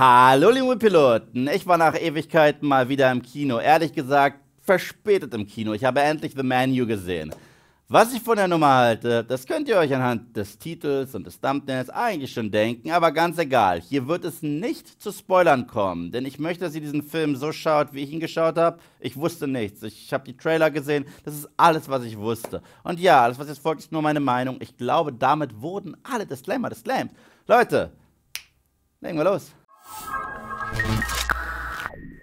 Hallo liebe Piloten, ich war nach Ewigkeiten mal wieder im Kino. Ehrlich gesagt, verspätet im Kino. Ich habe endlich The Menu gesehen. Was ich von der Nummer halte, das könnt ihr euch anhand des Titels und des Thumbnails eigentlich schon denken, aber ganz egal. Hier wird es nicht zu Spoilern kommen, denn ich möchte, dass ihr diesen Film so schaut, wie ich ihn geschaut habe. Ich wusste nichts. Ich habe die Trailer gesehen. Das ist alles, was ich wusste. Und ja, alles, was jetzt folgt, ist nur meine Meinung. Ich glaube, damit wurden alle Disclaimer disclaimed. Leute, legen wir los.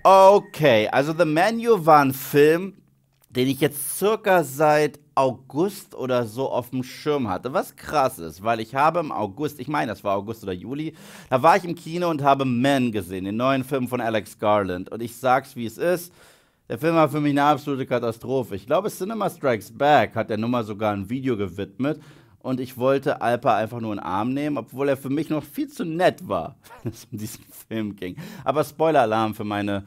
Okay, also The Menu war ein Film, den ich jetzt circa seit August oder so auf dem Schirm hatte, was krass ist, weil ich habe im August, ich meine, das war August oder Juli, da war ich im Kino und habe Man gesehen, den neuen Film von Alex Garland. Und ich sag's, wie es ist, der Film war für mich eine absolute Katastrophe. Ich glaube, Cinema Strikes Back hat der Nummer sogar ein Video gewidmet, und ich wollte Alpa einfach nur in den Arm nehmen, obwohl er für mich noch viel zu nett war, wenn es um diesen Film ging. Aber Spoiler-Alarm für meine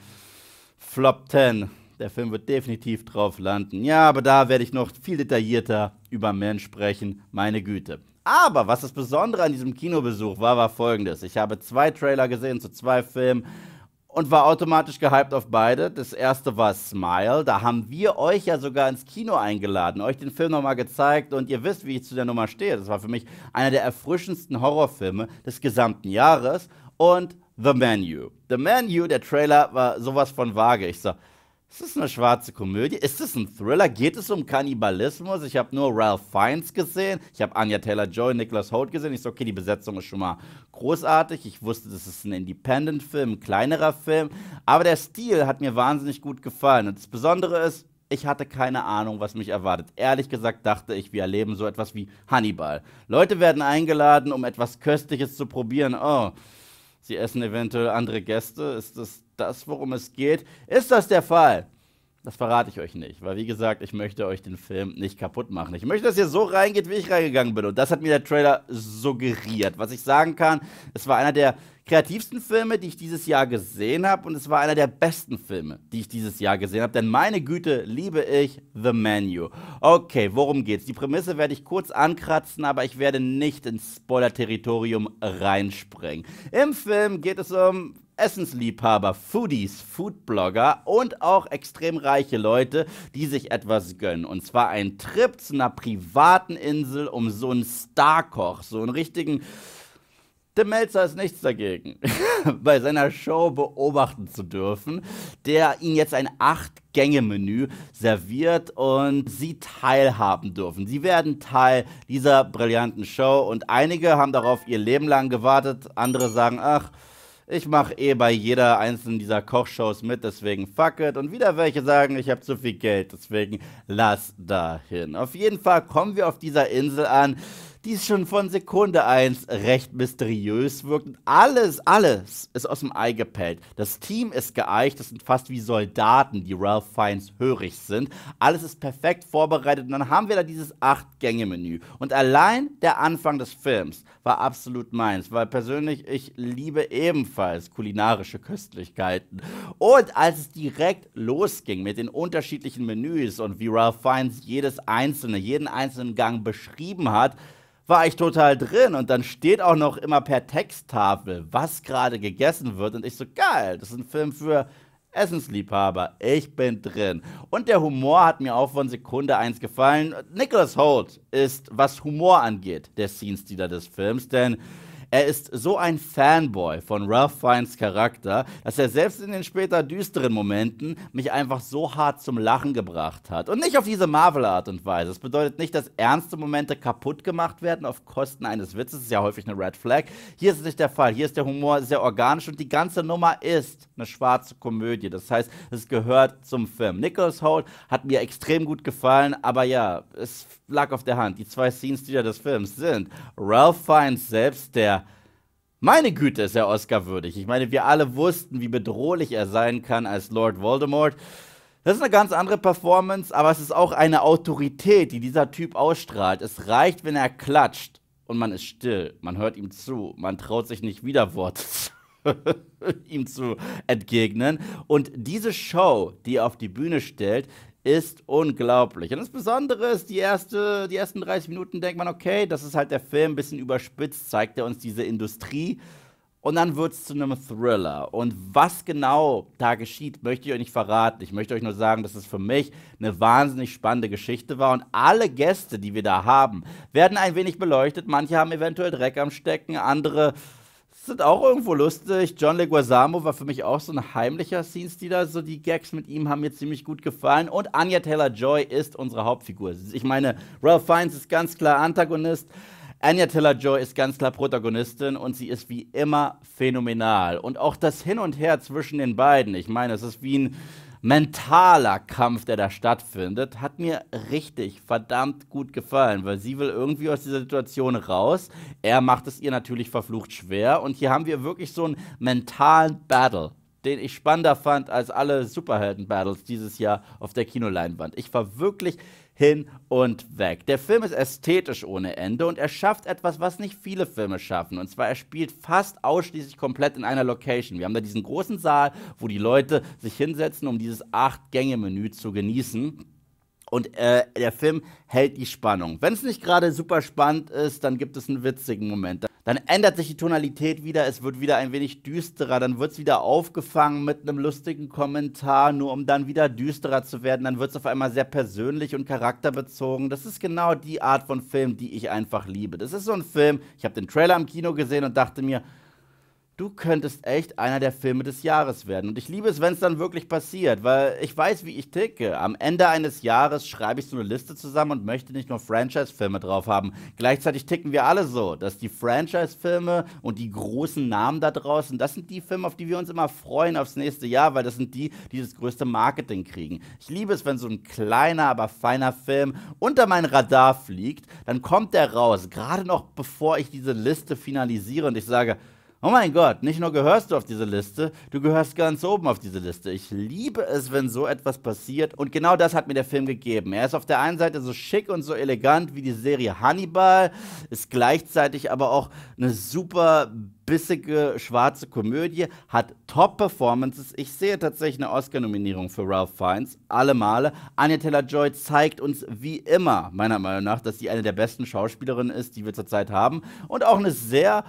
Flop 10. Der Film wird definitiv drauf landen. Ja, aber da werde ich noch viel detaillierter über Men sprechen. Meine Güte. Aber was das Besondere an diesem Kinobesuch war, war folgendes. Ich habe zwei Trailer gesehen zu zwei Filmen und war automatisch gehypt auf beide. Das erste war Smile. Da haben wir euch ja sogar ins Kino eingeladen, euch den Film nochmal gezeigt und ihr wisst, wie ich zu der Nummer stehe. Das war für mich einer der erfrischendsten Horrorfilme des gesamten Jahres. Und The Menu. The Menu, der Trailer war sowas von vage. Ich sag, so, ist das eine schwarze Komödie? Ist das ein Thriller? Geht es um Kannibalismus? Ich habe nur Ralph Fiennes gesehen. Ich habe Anya Taylor-Joy, und Nicholas Holt gesehen. Ich so, okay, die Besetzung ist schon mal großartig. Ich wusste, das ist ein Independent-Film, ein kleinerer Film. Aber der Stil hat mir wahnsinnig gut gefallen. Und das Besondere ist, ich hatte keine Ahnung, was mich erwartet. Ehrlich gesagt dachte ich, wir erleben so etwas wie Hannibal. Leute werden eingeladen, um etwas Köstliches zu probieren. Oh, Sie essen eventuell andere Gäste. Ist das das, worum es geht? Ist das der Fall? Das verrate ich euch nicht, weil wie gesagt, ich möchte euch den Film nicht kaputt machen. Ich möchte, dass ihr so reingeht, wie ich reingegangen bin. Und das hat mir der Trailer suggeriert. Was ich sagen kann, es war einer der kreativsten Filme, die ich dieses Jahr gesehen habe. Und es war einer der besten Filme, die ich dieses Jahr gesehen habe. Denn meine Güte, liebe ich The Menu. Okay, worum geht's? Die Prämisse werde ich kurz ankratzen, aber ich werde nicht ins Spoiler-Territorium reinspringen. Im Film geht es um Essensliebhaber, Foodies, Foodblogger und auch extrem reiche Leute, die sich etwas gönnen. Und zwar einen Trip zu einer privaten Insel, um so einen Starkoch, so einen richtigen. Tim Melzer ist nichts dagegen, bei seiner Show beobachten zu dürfen, der ihn jetzt ein Acht-Gänge-Menü serviert und sie teilhaben dürfen. Sie werden Teil dieser brillanten Show und einige haben darauf ihr Leben lang gewartet, andere sagen, ach, ich mache eh bei jeder einzelnen dieser Kochshows mit, deswegen fuck it. Und wieder welche sagen, ich habe zu viel Geld, deswegen lass dahin. Auf jeden Fall kommen wir auf dieser Insel an die schon von Sekunde 1 recht mysteriös wirkten. Alles, alles ist aus dem Ei gepellt. Das Team ist geeicht, das sind fast wie Soldaten, die Ralph Fiennes hörig sind. Alles ist perfekt vorbereitet und dann haben wir da dieses Acht-Gänge-Menü. Und allein der Anfang des Films war absolut meins, weil persönlich ich liebe ebenfalls kulinarische Köstlichkeiten. Und als es direkt losging mit den unterschiedlichen Menüs und wie Ralph Fiennes jedes einzelne, jeden einzelnen Gang beschrieben hat, war ich total drin und dann steht auch noch immer per Texttafel, was gerade gegessen wird und ich so, geil, das ist ein Film für Essensliebhaber, ich bin drin. Und der Humor hat mir auch von Sekunde 1 gefallen. Nicholas Holt ist, was Humor angeht, der Scenestealer des Films, denn er ist so ein Fanboy von Ralph Fiennes Charakter, dass er selbst in den später düsteren Momenten mich einfach so hart zum Lachen gebracht hat. Und nicht auf diese Marvel-Art und Weise. Das bedeutet nicht, dass ernste Momente kaputt gemacht werden auf Kosten eines Witzes. Das ist ja häufig eine Red Flag. Hier ist es nicht der Fall. Hier ist der Humor sehr organisch und die ganze Nummer ist eine schwarze Komödie. Das heißt, es gehört zum Film. Nicholas Holt hat mir extrem gut gefallen, aber ja, es lag auf der Hand. Die zwei Scenes, die ja des Films sind. Ralph Fiennes selbst, der meine Güte, ist er Oscar würdig. Ich meine, wir alle wussten, wie bedrohlich er sein kann als Lord Voldemort. Das ist eine ganz andere Performance, aber es ist auch eine Autorität, die dieser Typ ausstrahlt. Es reicht, wenn er klatscht und man ist still, man hört ihm zu, man traut sich nicht wieder Worte ihm zu entgegnen. Und diese Show, die er auf die Bühne stellt, ist unglaublich. Und das Besondere ist, die, erste, die ersten 30 Minuten denkt man, okay, das ist halt der Film, ein bisschen überspitzt, zeigt er uns diese Industrie. Und dann wird es zu einem Thriller. Und was genau da geschieht, möchte ich euch nicht verraten. Ich möchte euch nur sagen, dass es für mich eine wahnsinnig spannende Geschichte war. Und alle Gäste, die wir da haben, werden ein wenig beleuchtet. Manche haben eventuell Dreck am Stecken, andere sind auch irgendwo lustig. John Leguizamo war für mich auch so ein heimlicher Scene-Stealer. So die Gags mit ihm haben mir ziemlich gut gefallen. Und Anya Taylor-Joy ist unsere Hauptfigur. Ich meine, Ralph Fiennes ist ganz klar Antagonist. Anya Taylor-Joy ist ganz klar Protagonistin und sie ist wie immer phänomenal. Und auch das Hin und Her zwischen den beiden. Ich meine, es ist wie ein mentaler Kampf, der da stattfindet, hat mir richtig verdammt gut gefallen, weil sie will irgendwie aus dieser Situation raus. Er macht es ihr natürlich verflucht schwer und hier haben wir wirklich so einen mentalen Battle den ich spannender fand als alle Superhelden-Battles dieses Jahr auf der Kinoleinwand. Ich war wirklich hin und weg. Der Film ist ästhetisch ohne Ende und er schafft etwas, was nicht viele Filme schaffen. Und zwar, er spielt fast ausschließlich komplett in einer Location. Wir haben da diesen großen Saal, wo die Leute sich hinsetzen, um dieses Acht-Gänge-Menü zu genießen. Und äh, der Film hält die Spannung. Wenn es nicht gerade super spannend ist, dann gibt es einen witzigen Moment. Dann ändert sich die Tonalität wieder, es wird wieder ein wenig düsterer, dann wird es wieder aufgefangen mit einem lustigen Kommentar, nur um dann wieder düsterer zu werden. Dann wird es auf einmal sehr persönlich und charakterbezogen. Das ist genau die Art von Film, die ich einfach liebe. Das ist so ein Film, ich habe den Trailer im Kino gesehen und dachte mir, du könntest echt einer der Filme des Jahres werden. Und ich liebe es, wenn es dann wirklich passiert, weil ich weiß, wie ich ticke. Am Ende eines Jahres schreibe ich so eine Liste zusammen und möchte nicht nur Franchise-Filme drauf haben. Gleichzeitig ticken wir alle so, dass die Franchise-Filme und die großen Namen da draußen, das sind die Filme, auf die wir uns immer freuen aufs nächste Jahr, weil das sind die, die das größte Marketing kriegen. Ich liebe es, wenn so ein kleiner, aber feiner Film unter mein Radar fliegt, dann kommt der raus, gerade noch bevor ich diese Liste finalisiere und ich sage, Oh mein Gott, nicht nur gehörst du auf diese Liste, du gehörst ganz oben auf diese Liste. Ich liebe es, wenn so etwas passiert. Und genau das hat mir der Film gegeben. Er ist auf der einen Seite so schick und so elegant wie die Serie Hannibal, ist gleichzeitig aber auch eine super bissige schwarze Komödie, hat Top-Performances. Ich sehe tatsächlich eine Oscar-Nominierung für Ralph Fiennes, alle Male. Anya Taylor-Joy zeigt uns wie immer, meiner Meinung nach, dass sie eine der besten Schauspielerinnen ist, die wir zurzeit haben. Und auch eine sehr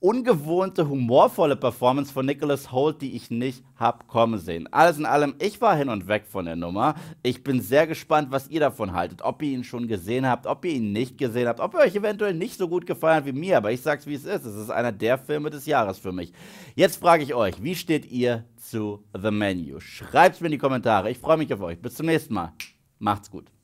ungewohnte, humorvolle Performance von Nicholas Holt, die ich nicht hab kommen sehen. Alles in allem, ich war hin und weg von der Nummer. Ich bin sehr gespannt, was ihr davon haltet. Ob ihr ihn schon gesehen habt, ob ihr ihn nicht gesehen habt, ob ihr euch eventuell nicht so gut gefallen hat wie mir. Aber ich sag's, wie es ist. Es ist einer der Filme des Jahres für mich. Jetzt frage ich euch, wie steht ihr zu The Menu? Schreibt's mir in die Kommentare. Ich freue mich auf euch. Bis zum nächsten Mal. Macht's gut.